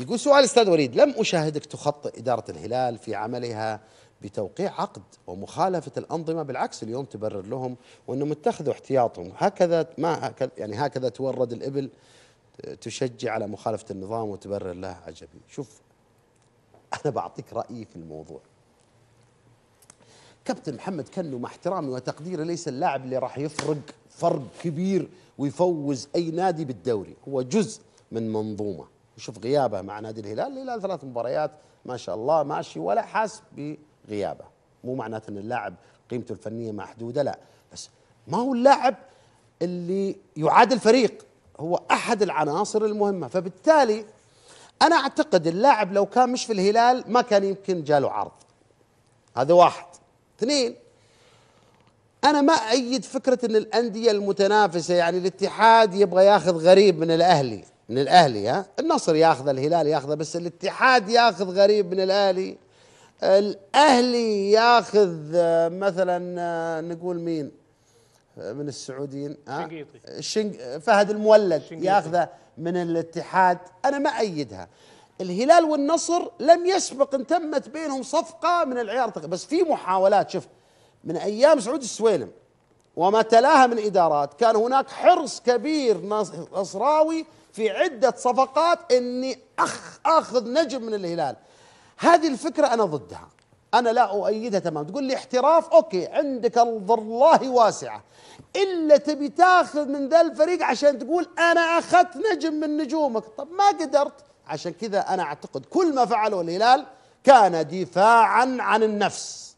يقول سؤال استاذ وليد لم اشاهدك تخطئ اداره الهلال في عملها بتوقيع عقد ومخالفه الانظمه بالعكس اليوم تبرر لهم وانهم اتخذوا احتياطهم هكذا ما هكذا يعني هكذا تورد الابل تشجع على مخالفه النظام وتبرر له عجبي شوف انا بعطيك رايي في الموضوع كابتن محمد كنو مع احترامي وتقديري ليس اللاعب اللي راح يفرق فرق كبير ويفوز اي نادي بالدوري هو جزء من منظومه وشوف غيابه مع نادي الهلال الهلال ثلاث مباريات ما شاء الله ماشي ولا حاس بغيابه مو معناته ان اللاعب قيمته الفنيه محدوده لا بس ما هو اللاعب اللي يعاد الفريق هو احد العناصر المهمه فبالتالي انا اعتقد اللاعب لو كان مش في الهلال ما كان يمكن جاله عرض هذا واحد اثنين انا ما ايد فكره ان الانديه المتنافسه يعني الاتحاد يبغى ياخذ غريب من الاهلي من الاهلي ها النصر ياخذه الهلال ياخذه بس الاتحاد ياخذ غريب من الاهلي الاهلي ياخذ مثلا نقول مين من السعوديين ها الشنق فهد المولد ياخذه من الاتحاد انا ما ايدها الهلال والنصر لم يسبق ان تمت بينهم صفقه من العيار بس في محاولات شوف من ايام سعود السويلم وما تلاها من إدارات كان هناك حرص كبير نصراوي في عدة صفقات أني أخ أخذ نجم من الهلال هذه الفكرة أنا ضدها أنا لا أؤيدها تمام تقول لي احتراف أوكي عندك أرض الله واسعة إلا تبي تاخذ من ذا الفريق عشان تقول أنا أخذت نجم من نجومك طب ما قدرت عشان كذا أنا أعتقد كل ما فعله الهلال كان دفاعا عن النفس